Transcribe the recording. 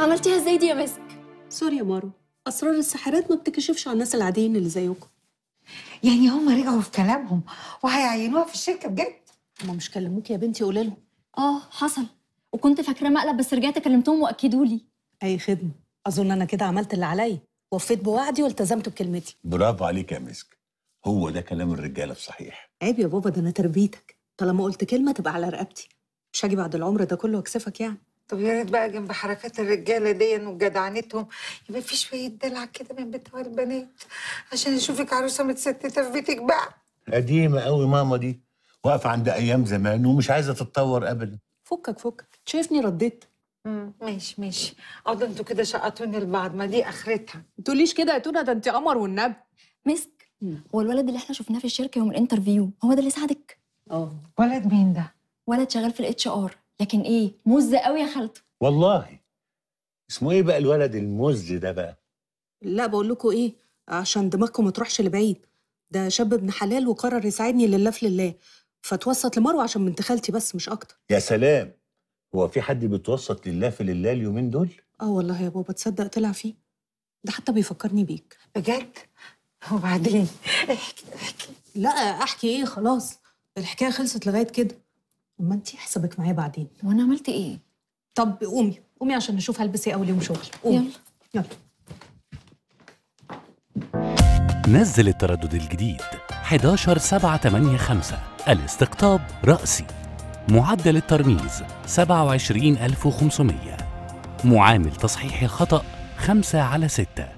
عملتيها ازاي دي يا مسك؟ سوري يا مارو اسرار السحرات ما بتكشفش على الناس العاديين اللي زيكم يعني هما رجعوا في كلامهم وهيعينوها في الشركه بجد هما مش كلموك يا بنتي قولي لهم اه حصل وكنت فاكراه مقلب بس رجعت كلمتهم واكدوا لي اي خدمه اظن انا كده عملت اللي عليا وفيت بوعدي والتزمت بكلمتي برافو عليك يا مسك هو ده كلام الرجاله الصحيح عيب يا بابا ده انا تربيتك طالما قلت كلمه تبقى على رقبتي مش هاجي بعد العمر ده كله واكسفك يعني طب يا ريت بقى جنب حركات الرجاله دي وجدعنتهم يبقى في شويه دلع كده من بتوع البنات عشان اشوفك عروسه متستته في بيتك بقى قديمه قوي ماما دي واقفه عند ايام زمان ومش عايزه تتطور ابدا فكك فكك شايفني رديت امم ماشي ماشي اقعدوا اه، انتوا كده شقطوني لبعض ما دي اخرتها ما تقوليش كده يا تونه ده انت قمر والنبي مسك هو الولد اللي احنا شفناه في الشركه يوم الانترفيو هو ده اللي ساعدك اه ولد مين ده ولد شغال في الاتش ار لكن ايه مز قوي يا خالته والله اسمه ايه بقى الولد المز ده بقى لا بقول لكم ايه عشان دماغكم ما تروحش لبعيد ده شاب ابن حلال وقرر يساعدني لله في لله فتوسط لمروه عشان بنت خالتي بس مش اكتر يا سلام هو في حد بيتوسط لله في لله اليومين دول اه والله يا بابا تصدق طلع فيه ده حتى بيفكرني بيك بجد وبعدين احكي احكي لا احكي ايه خلاص الحكايه خلصت لغايه كده ما انت حسابك معايا بعدين وانا عملت ايه طب قومي قومي عشان نشوف هلبسي إيه اول يوم شغل قومي يلا يلا نزل التردد الجديد 11785 الاستقطاب رأسي معدل الترميز 27500 معامل تصحيح الخطأ 5 على 6